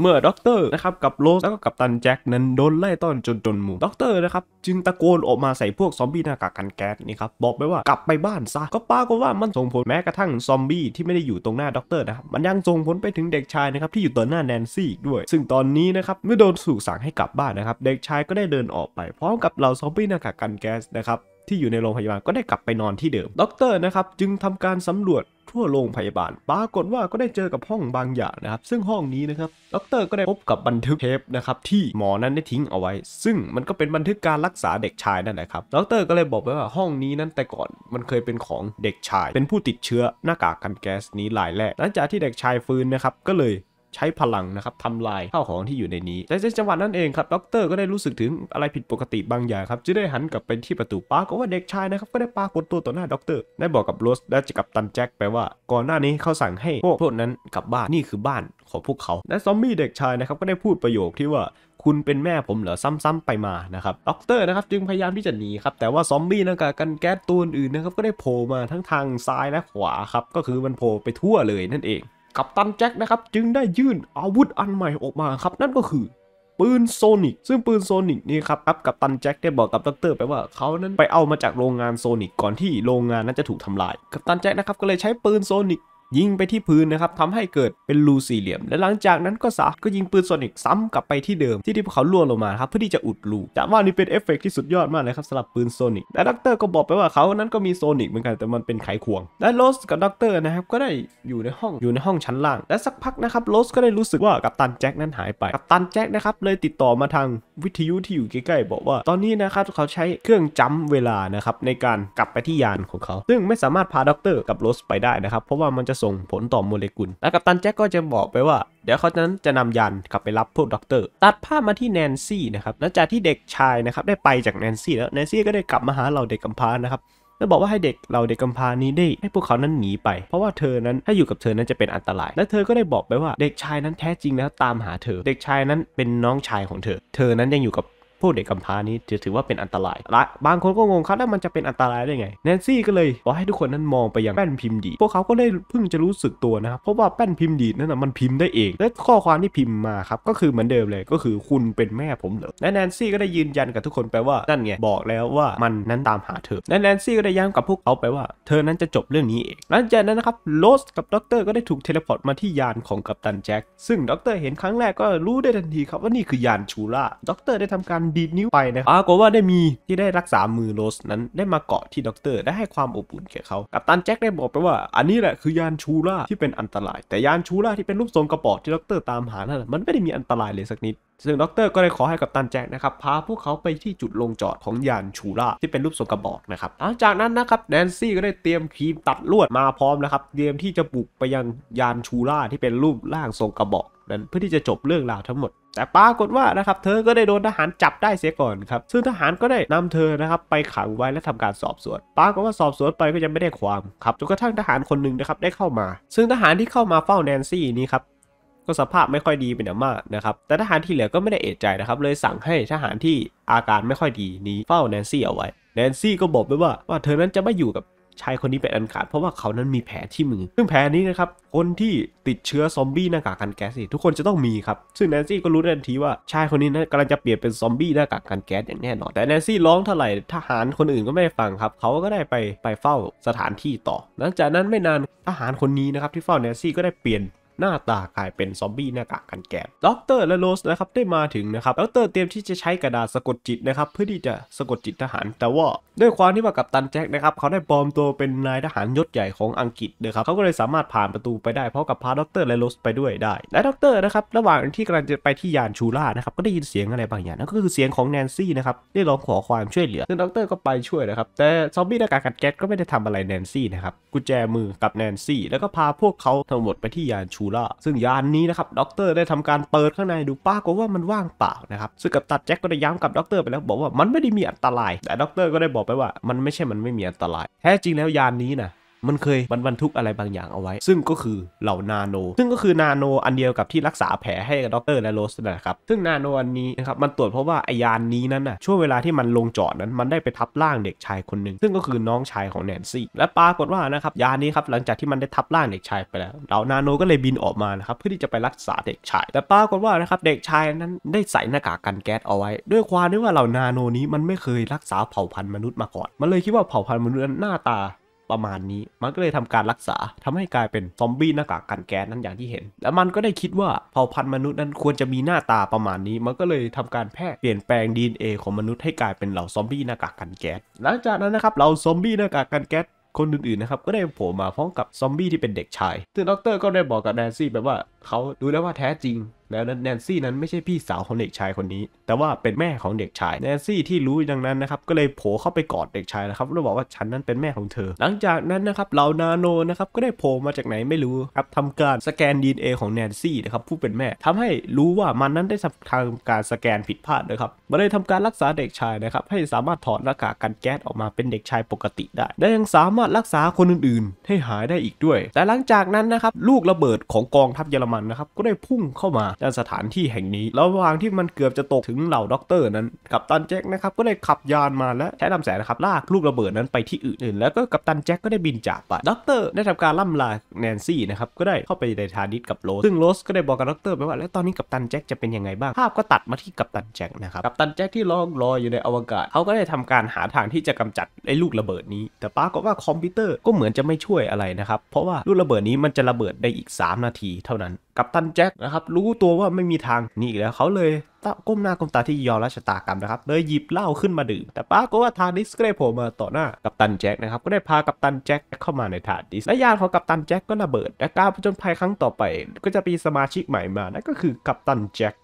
เมื่อด็อกเตอร์นะครับกับโรสแล้วก็กับตันแจ็คนั้นโดน ไล่ต้อนจนจนมุมด็อกเตอร์นะครับจึงตะโกนออกมาใส่พวกซอมบี้หน้ากากกันแก๊สนี่ครับบอกไปว่ากลับไปบ้านซะ ก็ปรากฏว่ามันส่งผลแม้กระทั่งซอมบี้ที่ไม่ได้อยู่ตรงหน้าด็อกเตอร์นะครับมันยังส่งผลไปถึงเด็กชายนะครับที่อยู่ต่อหน้าแนนซี่ด้วย ซึ่งตอนนี้นะครับเมื่อโดนสู่สั่งให้กลับบ้านนะครับเด็กชายก็ได้เดินออกไปพร้อมกับเหล่าซอมบี้หน้ากากกันแก๊สนะครับที่อยู่ในโรงพยาบาลก็ได้กลับไปนอนที่เดิมด็อกเตอร์นะครับจึงทำการสำรวจทั่วโรงพยาบาลปรากฏว่าก็ได้เจอกับห้องบางอย่างนะครับ ซึ่งห้องนี้นะครับด็อกเตอร์ก็ได้พบกับบันทึกเทปนะครับที่หมอนั้นได้ทิ้งเอาไว้ ซึ่งมันก็เป็นบันทึกการรักษาเด็กชายนั่นแหละครับด็อกเตอร์ก็เลยบอกไว้ว่าห้องนี้นั้นแต่ก่อนมันเคยเป็นของเด็กชาย เป็นผู้ติดเชื้อหน้ากากกันแก๊สนี้ลายแรกหลังจากที่เด็กชายฟื้นนะครับก็เลยใช้พลังนะครับ ทำลายข้าวของที่อยู่ในนี้แต่ในจังหวะนั้นเองครับด็อกเตอร์ก็ได้รู้สึกถึงอะไรผิดปกติบางอย่างครับจึงได้หันกลับไปที่ประตูปรากว่าเด็กชายนะครับ ก็ได้ปากดตัวต่อหน้าด็อกเตอร์ ได้บอกกับโรสและกับตันแจ็คไปว่าก่อนหน้านี้เขาสั่งให้พวกพวกนั้นกลับบ้านนี่คือบ้านของพวกเขาและซอมบี้เด็กชายนะครับก็ได้พูดประโยคที่ว่าคุณเป็นแม่ผมเหรอซ้ำๆไปมานะครับด็อกเตอร์นะครับจึงพยายามที่จะหนีครับแต่ว่าซอมบี้นักกันแก๊สตัวอื่นนะครับก็ได้โผล่มาทั้งทางซ้ายและขวาครับก็คือมันโผล่ไปทั่วเลยนั่นเองกับตันแจ็คนะครับ จึงได้ยื่นอาวุธอันใหม่ออกมา ครับ นั่นก็คือปืนโซนิกซึ่งปืนโซนิกนี่ครับครับกับตันแจ็คได้บอกกับดรไปว่าเขานั้นไปเอามาจากโรงงานโซนิกก่อนที่โรงงานนั้นจะถูกทำลาย กับตันแจ็คนะครับก็เลยใช้ปืนโซนิกยิงไปที่พื้นนะครับทำให้เกิดเป็นรูสี่เหลี่ยม และหลังจากนั้นก็สาก็ยิงปืนโซนิกซ้ำกลับไปที่เดิมที่ที่พวกเขาล่วงลงมาครับเพื่อที่จะอุดรูแต่ว่านี่เป็นเอฟเฟกที่สุดยอดมากเลยครับสำหรับปืนโซนิกและด็อกเตอร์ก็บอกไปว่าเขานั้นก็มีโซนิกเหมือนกันแต่มันเป็นไขควง และโรสกับด็อกเตอร์นะครับก็ได้อยู่ในห้องอยู่ในห้องชั้นล่าง และสักพักนะครับโรสก็ได้รู้สึกว่ากัปตันแจ็คนั้นหายไปกัปตันแจ็คนะครับเลยติดต่อมาทางวิทยุที่อยู่ใกล้ๆบอกว่าตอนนี้นะครับเขาใช้เครื่องจำเวลานะครับในการกลับไปที่ยานของเขา ซึ่งไม่สามารถพาด็อกเตอร์กับโรสไปได้นะครับเพราะว่ามันจะส่งผลต่อโมเลกุล และกัปตันแจ็คก็จะบอกไปว่า เดี๋ยวเขานั้นจะนำยันกลับไปรับพวกด็อกเตอร์ตัดภาพมาที่แนนซี่นะครับ หลังจากที่เด็กชายนะครับได้ไปจากแนนซี่แล้วแนนซี่ก็ได้กลับมาหาเราเด็กกำพร้านะครับ แล้วบอกว่าให้เด็กเราเด็กกำพร้านี้ได้ให้พวกเขานั้นหนีไป เพราะว่าเธอนั้นถ้าอยู่กับเธอนั้นจะเป็นอันตราย และเธอก็ได้บอกไปว่าเด็กชายนั้นแท้จริงแล้วตามหาเธอ เด็กชายนั้นเป็นน้องชายของเธอ เธอนั้นยังอยู่กับพวกเด็กกำพร้านี้จะถือว่าเป็นอันตราย และบางคนก็งงครับแล้วมันจะเป็นอันตรายได้ไงแนนซี่ก็เลยบอกให้ทุกคนนั้นมองไปยังแป้นพิมพ์ดีพวกเขาก็ได้เพิ่งจะรู้สึกตัวนะครับ เพราะว่าแป้นพิมพ์ดีนั้นะมันพิมพ์ได้เองและข้อความที่พิมพ์มาครับ ก็คือเหมือนเดิมเลยก็คือคุณเป็นแม่ผมเหรอและแนนซี่ก็ได้ยืนยันกับทุกคนไปว่านั่นไงบอกแล้วว่ามันนั้นตามหาเธอและแนนซี่ก็ได้ย้ำกับพวกเขาไปว่า เธอนั้นจะจบเรื่องนี้เองหลังจากนั้นนะครับโรสกับด็อกเตอร์ก็ได้ถูกเทเลพอร์ตมาที่ยานของกัปตันแจ็คซึ่งด็อกเตอร์เห็นครั้งแรกก็รู้ได้ทันทีครับว่านี่คือยานชูล่าด็อกเตอร์ได้ทำการดีดนิ้วไปนะปรากฏว่าได้มีที่ได้รักษามือโรสนั้นได้มาเกาะที่ด็อกเตอร์ได้ให้ความอบอุ่นแก่เขา กับตันแจ็คได้บอกไปว่าอันนี้แหละคือยานชูล่าที่เป็นอันตราย แต่ยานชูล่าที่เป็นรูปทรงกระป๋อที่ด็อกเตอร์ตามหา นั่นมันไม่ได้มีอันตรายเลยสักนิด ซึ่งด็อกเตอร์ก็ได้ขอให้กับตันแจ็คนะครับ พาพวกเขาไปที่จุดลงจอดของยานชูล่าที่เป็นรูปทรงกระบอกนะครับ หลังจากนั้นนะครับแนนซี่ก็ได้เตรียมครีมตัดลวดมาพร้อมนะครับ เตรียมที่จะบุกไปยังยานชูล่าที่เป็นรูปร่างทรงกระบอกนั้นเพื่อที่จะจบเรื่องราวทั้งหมดแต่ปรากฏว่านะครับเธอ ก็ได้โดนทหารจับได้เสียก่อนครับ ซึ่งทหารก็ได้นำเธอ นะครับ ไปขังไว้และทำการสอบสวนปรากฏว่าสอบสวนไปก็ยังไม่ได้ความครับ จนกระทั่งทหารคนหนึ่งนะครับ ได้เข้ามา ซึ่งทหารที่เข้ามาเฝ้าแนนซี่นี้ครับ ก็สภาพไม่ค่อยดีเป็นอย่างมากนะครับ แต่ทหารที่เหลือก็ไม่ได้เอะใจนะครับ เลยสั่งให้ทหารที่อาการไม่ค่อยดีนี้เฝ้าแนนซี่เอาไว้แนนซี่ก็บอกไปว่า ว่าเธอ นั้นจะไม่อยู่กับชายคนนี้เป็นอันขาดเพราะว่าเขานั้นมีแผลที่มือซึ่งแผลนี้นะครับ คนที่ติดเชื้อซอมบี้หน้ากากกันแก๊สทุกคนจะต้องมีครับ ซึ่งแนนซี่ก็รู้ทันทีว่าชายคนนี้นั้นกำลังจะเปลี่ยนเป็นซอมบี้หน้ากากกันแก๊สอย่างแน่นอนแต่แนนซี่ร้องเท่าไหร่ทหารคนอื่นก็ไม่ฟังครับ เขาก็ได้ไปไปเฝ้าสถานที่ต่อ หลังจากนั้นไม่นานทหารคนนี้นะครับที่เฝ้าแนนซี่ก็ได้เปลี่ยนหน้าตากลายเป็นซอมบี้หน้ากากกันแกนด็อกเตอร์และโรสนะครับได้มาถึงนะครับด็อกเตอร์เตรียมที่จะใช้กระดาษสะกดจิตนะครับเพื่อที่จะสะกดจิตทหาร แต่ว่าด้วยความที่ว่ากับตันแจ็คนะครับเขาได้ปลอมตัวเป็นนายทหารยศใหญ่ของอังกฤษนะครับ เขาก็เลยสามารถผ่านประตูไปได้เพราะกับพาด็อกเตอร์และโรสไปด้วยได้ และด็อกเตอร์นะครับระหว่างที่กำลังจะไปที่ยานชูล่านะครับก็ได้ยินเสียงอะไรบางอย่างนั่นก็คือเสียงของแนนซี่นะครับได้ร้องขอความช่วยเหลือซึ่งด็อกเตอร์ก็ไปช่วยนะครับแต่ซอมบี้หน้ากากกันแก๊ก็ไม่ได้ทำอะไรแนนซี่นะครับกุญแจมือกับแนนซี่แล้วก็พาพวกเขาทั้งหมดไปที่ยานชููล่าซึ่งยานนี้นะครับด็อกเตอร์ได้ทำการเปิดข้างในดูป้ากว่ามันว่างเปล่านะครับซึ่งกับตัดแจ็คก็ได้ย้ำกับด็อกเตอร์ไปแล้วบอกว่ามันไม่ได้มีอันตราย แต่ด็อกเตอร์ก็ได้บอกไปว่า มันไม่ใช่มันไม่มีอันตราย แท้จริงแล้วยานนี้นะมันเคยบรรทุกอะไรบางอย่างเอาไว้ ซึ่งก็คือเหล่านาโน ซึ่งก็คือนาโนอันเดียวกับที่รักษาแผลให้กับด็ออกเตร์และโรสนะครับซึ่งนาโนอันนี้นะครับมันตรวจเพราะว่าไอยานนี้นั้นนะช่วงเวลาที่มันลงจอดนั้น มันได้ไปทับร่างเด็กชายคนหนึ่งซึ่งก็คือน้องชายของแนนซี่และปรากฏว่านะครับยานนี้ครับหลังจากที่มันได้ทับร่างเด็กชายไปแล้วเหล่านาโนก็เลยบินออกมานะครับเพื่อที่จะไปรักษาเด็กชาย แต่ปรากฏว่านะครับเด็กชายนั้นได้ใส่หน้ากากกันแก๊สเอาไว้ ด้วยความที่ว่าเหล่านาโนนี้มันไม่เคยรักษาเผ่าพันธุ์มนุษย์มาก่อนมันเลยคิดว่าเผ่าพันธุ์มนุษย์นั้นหน้าตาประมาณนี้ มันก็เลยทำการรักษาทำให้กลายเป็นซอมบี้หน้ากากกันแก๊สนั่นอย่างที่เห็น แล้วมันก็ได้คิดว่าเผ่าพันธุ์มนุษย์นั้นควรจะมีหน้าตาประมาณนี้ มันก็เลยทำการแพร่เปลี่ยนแปลง DNA ของมนุษย์ให้กลายเป็นเหล่าซอมบี้หน้ากากกันแก๊ส หลังจากนั้นนะครับเราซอมบี้หน้ากากกันแก๊สคนอื่นๆนะครับก็ได้โผล่มาพร้อมกับซอมบี้ที่เป็นเด็กชายซึ่งด็อกเตอร์ก็ได้บอกกับแดนซี่แบบว่าเขารู้แล้วว่าแท้จริงแล้วแนนซี่นั้นไม่ใช่พี่สาวของเด็กชายคนนี้ แต่ว่าเป็นแม่ของเด็กชายแนนซี่ที่รู้ดังนั้นนะครับก็เลยโผล่เข้าไปกอดเด็กชายนะครับแล้วบอกว่าฉันนั้นเป็นแม่ของเธอ หลังจากนั้นนะครับเหล่านาโนนะครับก็ได้โผล่มาจากไหนไม่รู้ครับทำการสแกนดนเอของแนนซี่นะครับผู้เป็นแม่ทำให้รู้ว่ามันนั้นได้ทำการสแกนผิดพลาดนะครับมาเลยทำการรักษาเด็กชายนะครับให้สามารถถอดหน้ากากกันแก๊สออกมาเป็นเด็กชายปกติได้และยังสามารถรักษาคนอื่นๆ ให้หายได้อีกด้วย แต่หลังจากนั้นนะครับลูกระเบิดของกองทัพเยอรมันนะครับก็ได้พุ่งเข้ามาจากสถานที่แห่งนี้ ระหว่างที่มันเกือบจะตกถึงเหล่าด็อกเตอร์นั้น กับตันแจ็คนะครับก็ได้ขับยานมาและใช้ลำแสงนะครับ ลากลูกระเบิดนั้นไปที่อื่นแล้วก็กับตันแจ็คก็ได้บินจากไปด็อกเตอร์ได้ทำการล่ำลาแนนซี่นะครับก็ได้เข้าไปในทานิดกับโรสซึ่งโรสก็ได้บอกกับด็อกเตอร์ไปว่าแล้วตอนนี้กับตันแจ็คจะเป็นยังไงบ้างภาพก็ตัดมาที่กับตันแจ็คนะครับกับตันแจ็คที่ล่องลอยอยู่ในอวกาศเขาก็ได้ทำการหาทางที่จะกำจัดไอ้ลูกระเบิดนี้ แต่ป้าก็ว่าคอมพิวเตอร์ก็เหมือนจะไม่ช่วยอะไรนะครับเพราะว่าลูกระเบิดนี้มันจะระเบิดได้อีก 3 นาทีเท่านั้นกับตันแจ็คนะครับรู้ตัวว่าไม่มีทาง นี่แล้วเขาเลยก้มหน้าก้มตาที่ยอมรัชตากรรมนะครับเลยหยิบเหล้าขึ้นมาดื่มแต่ป้าก็ว่าทานิสก็ได้โผล่มาต่อหน้ากัปตันแจ็คนะครับก็ได้พากัปตันแจ็คเข้ามาในฐานิสและยานของกัปตันแจ็คก็ระเบิดและการผจญภัยครั้งต่อไป ก็จะมีสมาชิกใหม่มานั่นก็คือกัปตันแจ็ค